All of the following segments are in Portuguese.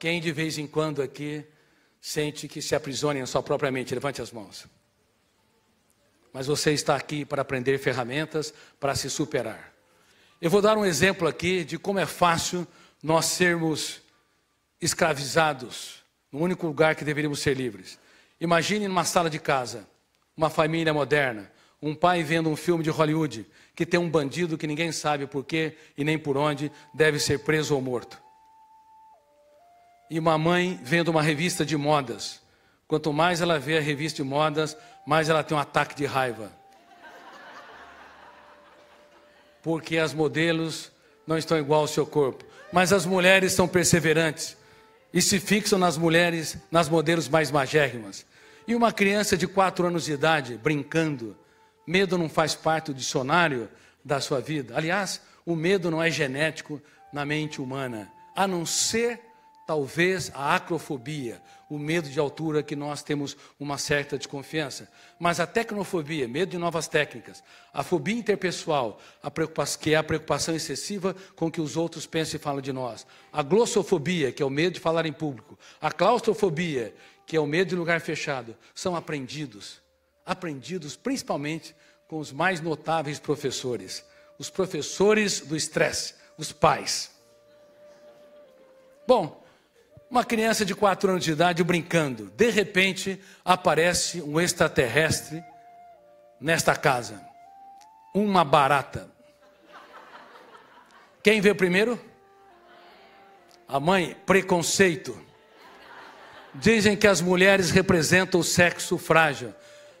Quem de vez em quando aqui sente que se aprisiona em sua própria mente? Levante as mãos. Mas você está aqui para aprender ferramentas para se superar. Eu vou dar um exemplo aqui de como é fácil nós sermos escravizados no único lugar que deveríamos ser livres. Imagine numa sala de casa, uma família moderna, um pai vendo um filme de Hollywood que tem um bandido que ninguém sabe por quê e nem por onde deve ser preso ou morto e uma mãe vendo uma revista de modas. Quanto mais ela vê a revista de modas, mais ela tem um ataque de raiva. Porque as modelos não estão igual ao seu corpo. Mas as mulheres são perseverantes e se fixam nas mulheres, nas modelos mais magérrimas. E uma criança de 4 anos de idade, brincando, medo não faz parte do dicionário da sua vida. Aliás, o medo não é genético na mente humana, a não ser Talvez a acrofobia, o medo de altura que nós temos uma certa desconfiança, mas a tecnofobia, medo de novas técnicas, a fobia interpessoal, a que é a preocupação excessiva com que os outros pensam e falam de nós, a glossofobia, que é o medo de falar em público, a claustrofobia, que é o medo de lugar fechado, são aprendidos, aprendidos principalmente com os mais notáveis professores, os professores do estresse, os pais. Bom, uma criança de 4 anos de idade brincando. De repente, aparece um extraterrestre nesta casa. Uma barata. Quem vê primeiro? A mãe, preconceito. Dizem que as mulheres representam o sexo frágil.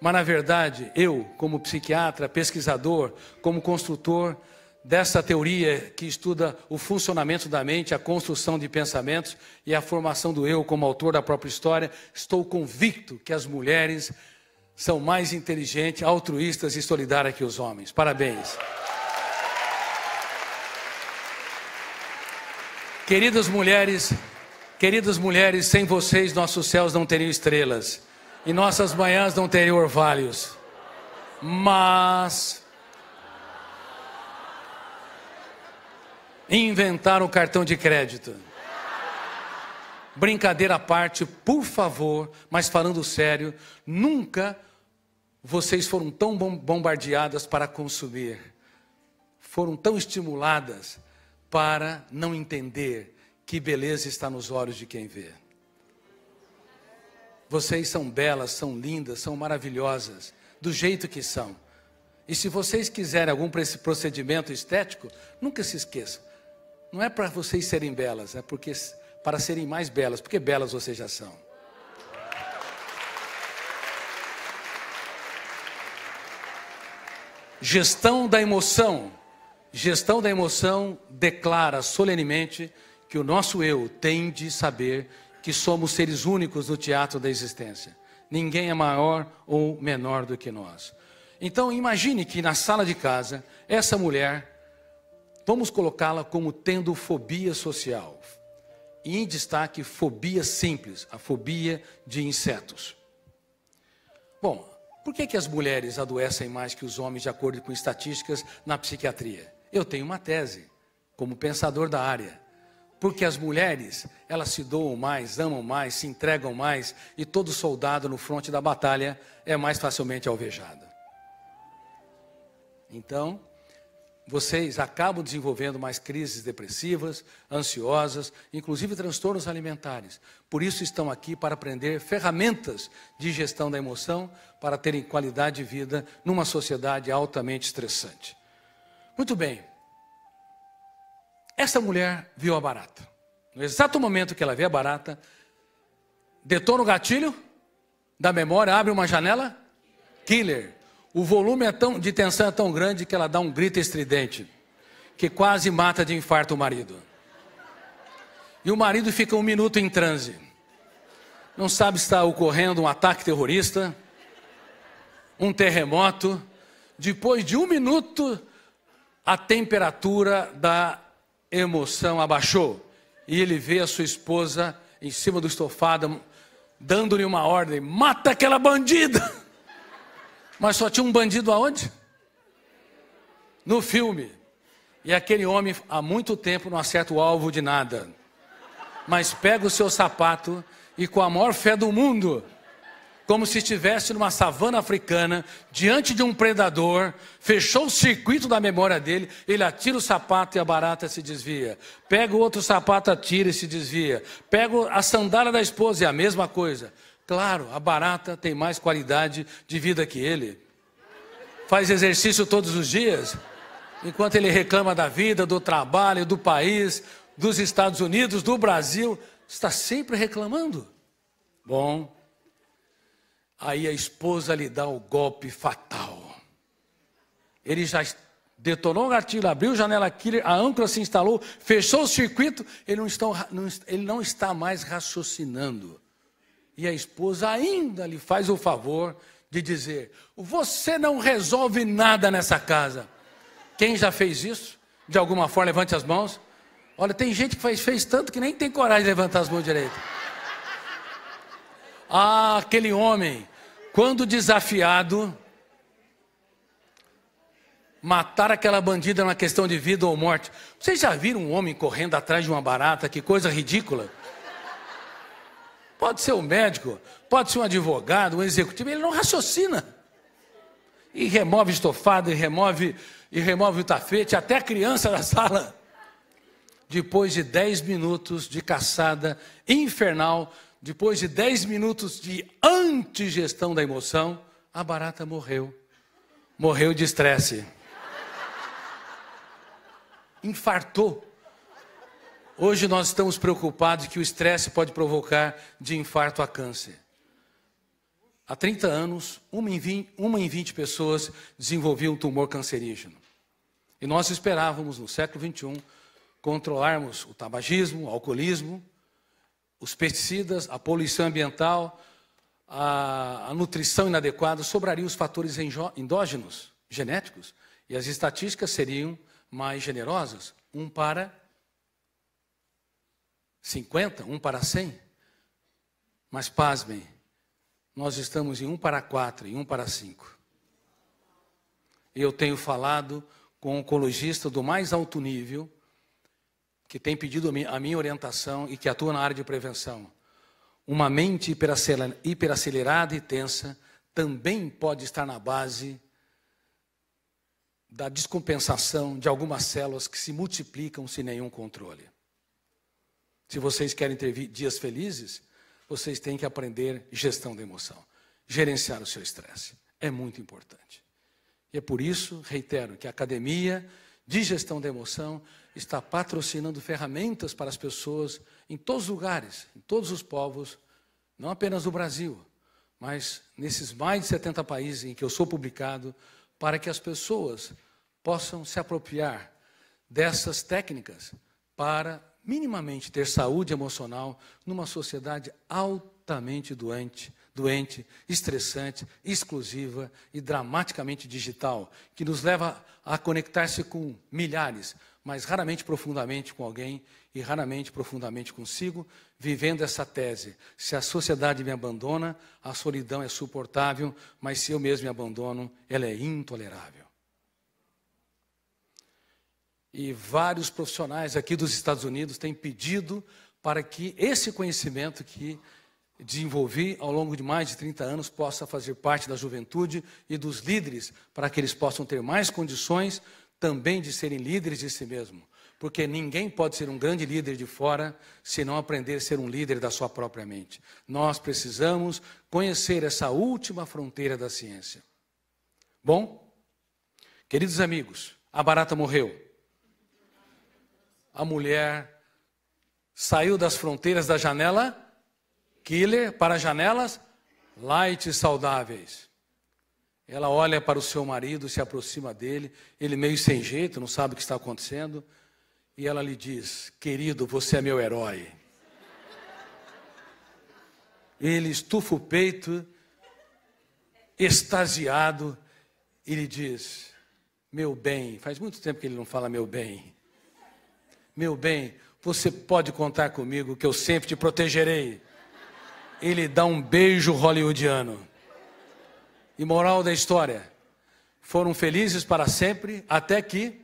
Mas, na verdade, eu, como psiquiatra, pesquisador, como construtor dessa teoria que estuda o funcionamento da mente, a construção de pensamentos e a formação do eu como autor da própria história, estou convicto que as mulheres são mais inteligentes, altruístas e solidárias que os homens. Parabéns. Queridas mulheres, queridas mulheres, sem vocês nossos céus não teriam estrelas e nossas manhãs não teriam orvalhos. Mas inventaram o cartão de crédito. Brincadeira à parte, por favor, mas falando sério, nunca vocês foram tão bombardeadas para consumir, foram tão estimuladas para não entender que beleza está nos olhos de quem vê. Vocês são belas, são lindas, são maravilhosas, do jeito que são. E se vocês quiserem algum procedimento estético, nunca se esqueçam. Não é para vocês serem belas, é porque para serem mais belas, porque belas vocês já são. Gestão da emoção. Gestão da emoção declara solenemente que o nosso eu tem de saber que somos seres únicos no teatro da existência. Ninguém é maior ou menor do que nós. Então imagine que na sala de casa, essa mulher Vamos colocá-la como tendo fobia social. E em destaque, fobia simples, a fobia de insetos. Bom, por que, que as mulheres adoecem mais que os homens, de acordo com estatísticas, na psiquiatria? Eu tenho uma tese, como pensador da área. Porque as mulheres, elas se doam mais, amam mais, se entregam mais, e todo soldado no fronte da batalha é mais facilmente alvejado. Então, vocês acabam desenvolvendo mais crises depressivas, ansiosas, inclusive transtornos alimentares. Por isso estão aqui para aprender ferramentas de gestão da emoção para terem qualidade de vida numa sociedade altamente estressante. Muito bem. Essa mulher viu a barata. No exato momento que ela vê a barata, detona o gatilho da memória, abre uma janela, killer. O volume é tão, de tensão é tão grande que ela dá um grito estridente, que quase mata de infarto o marido. E o marido fica um minuto em transe. Não sabe se está ocorrendo um ataque terrorista, um terremoto. Depois de um minuto, a temperatura da emoção abaixou. E ele vê a sua esposa em cima do estofado, dando-lhe uma ordem: mata aquela bandida! Mas só tinha um bandido aonde? No filme. E aquele homem há muito tempo não acerta o alvo de nada. Mas pega o seu sapato e com a maior fé do mundo, como se estivesse numa savana africana, diante de um predador, fechou o circuito da memória dele, ele atira o sapato e a barata se desvia. Pega o outro sapato, atira e se desvia. Pega a sandália da esposa e a mesma coisa. Claro, a barata tem mais qualidade de vida que ele. Faz exercício todos os dias, enquanto ele reclama da vida, do trabalho, do país, dos Estados Unidos, do Brasil, está sempre reclamando. Bom, aí a esposa lhe dá o golpe fatal. Ele já detonou o gatilho, abriu a janela killer, a âncora se instalou, fechou o circuito, ele não está, não, ele não está mais raciocinando e a esposa ainda lhe faz o favor de dizer: Você não resolve nada nessa casa. Quem já fez isso? De alguma forma, levante as mãos. Olha, tem gente que fez, fez tanto que nem tem coragem de levantar as mãos direito. Ah, aquele homem, quando desafiado, matar aquela bandida na questão de vida ou morte. Vocês já viram um homem correndo atrás de uma barata? Que coisa ridícula! Pode ser um médico, pode ser um advogado, um executivo, ele não raciocina. E remove estofado, e remove, e remove o tapete, até a criança da sala. Depois de 10 minutos de caçada infernal, depois de 10 minutos de antigestão da emoção, a barata morreu. Morreu de estresse. Infartou. Hoje nós estamos preocupados que o estresse pode provocar de infarto a câncer. Há 30 anos, uma em, 20, uma em 20 pessoas desenvolvia um tumor cancerígeno. E nós esperávamos, no século XXI, controlarmos o tabagismo, o alcoolismo, os pesticidas, a poluição ambiental, a, a nutrição inadequada, sobrariam os fatores endógenos, genéticos, e as estatísticas seriam mais generosas, um para 50, 1 para 100. Mas pasmem, nós estamos em 1 para 4 e 1 para 5. Eu tenho falado com um oncologista do mais alto nível, que tem pedido a minha orientação e que atua na área de prevenção. Uma mente hiperacelerada e tensa também pode estar na base da descompensação de algumas células que se multiplicam sem nenhum controle. Se vocês querem ter dias felizes, vocês têm que aprender gestão da emoção, gerenciar o seu estresse. É muito importante. E é por isso, reitero, que a Academia de Gestão da Emoção está patrocinando ferramentas para as pessoas em todos os lugares, em todos os povos, não apenas no Brasil, mas nesses mais de 70 países em que eu sou publicado, para que as pessoas possam se apropriar dessas técnicas para minimamente ter saúde emocional numa sociedade altamente doente, doente, estressante, exclusiva e dramaticamente digital, que nos leva a conectar-se com milhares, mas raramente profundamente com alguém e raramente profundamente consigo, vivendo essa tese: se a sociedade me abandona, a solidão é suportável, mas se eu mesmo me abandono, ela é intolerável e vários profissionais aqui dos Estados Unidos têm pedido para que esse conhecimento que desenvolvi ao longo de mais de 30 anos possa fazer parte da juventude e dos líderes, para que eles possam ter mais condições também de serem líderes de si mesmo. Porque ninguém pode ser um grande líder de fora se não aprender a ser um líder da sua própria mente. Nós precisamos conhecer essa última fronteira da ciência. Bom, queridos amigos, a barata morreu a mulher saiu das fronteiras da janela killer para janelas light e saudáveis. Ela olha para o seu marido, se aproxima dele, ele meio sem jeito, não sabe o que está acontecendo, e ela lhe diz: Querido, você é meu herói. Ele estufa o peito, extasiado, e lhe diz: Meu bem, faz muito tempo que ele não fala meu bem. Meu bem, você pode contar comigo que eu sempre te protegerei. Ele dá um beijo hollywoodiano. E moral da história: foram felizes para sempre até que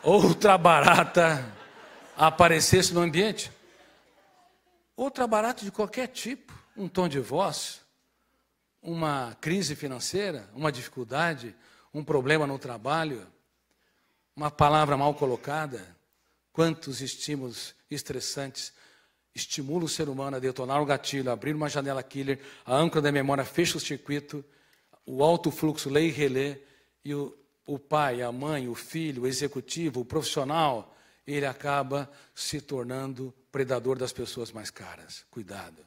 outra barata aparecesse no ambiente. Outra barata de qualquer tipo, um tom de voz, uma crise financeira, uma dificuldade, um problema no trabalho uma palavra mal colocada, quantos estímulos estressantes estimulam o ser humano a detonar o gatilho, a abrir uma janela killer, a âncora da memória fecha o circuito, o alto fluxo lê e relê, e o, o pai, a mãe, o filho, o executivo, o profissional, ele acaba se tornando predador das pessoas mais caras. Cuidado,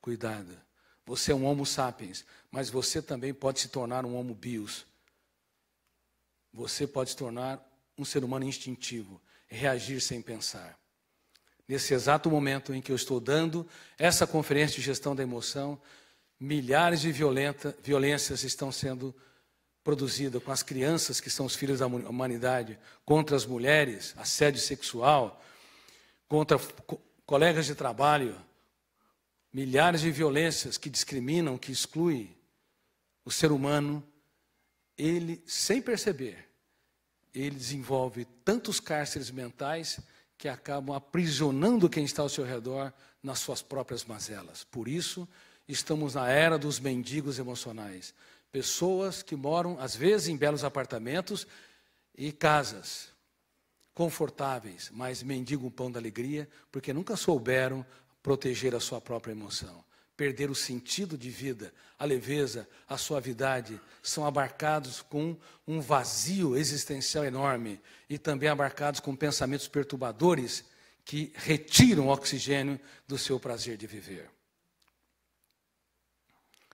cuidado. Você é um homo sapiens, mas você também pode se tornar um homo bios. Você pode se tornar um ser humano instintivo, é reagir sem pensar. Nesse exato momento em que eu estou dando essa conferência de gestão da emoção, milhares de violenta, violências estão sendo produzidas com as crianças, que são os filhos da humanidade, contra as mulheres, assédio sexual, contra co colegas de trabalho, milhares de violências que discriminam, que excluem o ser humano, ele, sem perceber, ele desenvolve tantos cárceres mentais que acabam aprisionando quem está ao seu redor nas suas próprias mazelas. Por isso, estamos na era dos mendigos emocionais. Pessoas que moram, às vezes, em belos apartamentos e casas confortáveis, mas mendigam o pão da alegria porque nunca souberam proteger a sua própria emoção perder o sentido de vida, a leveza, a suavidade, são abarcados com um vazio existencial enorme e também abarcados com pensamentos perturbadores que retiram o oxigênio do seu prazer de viver.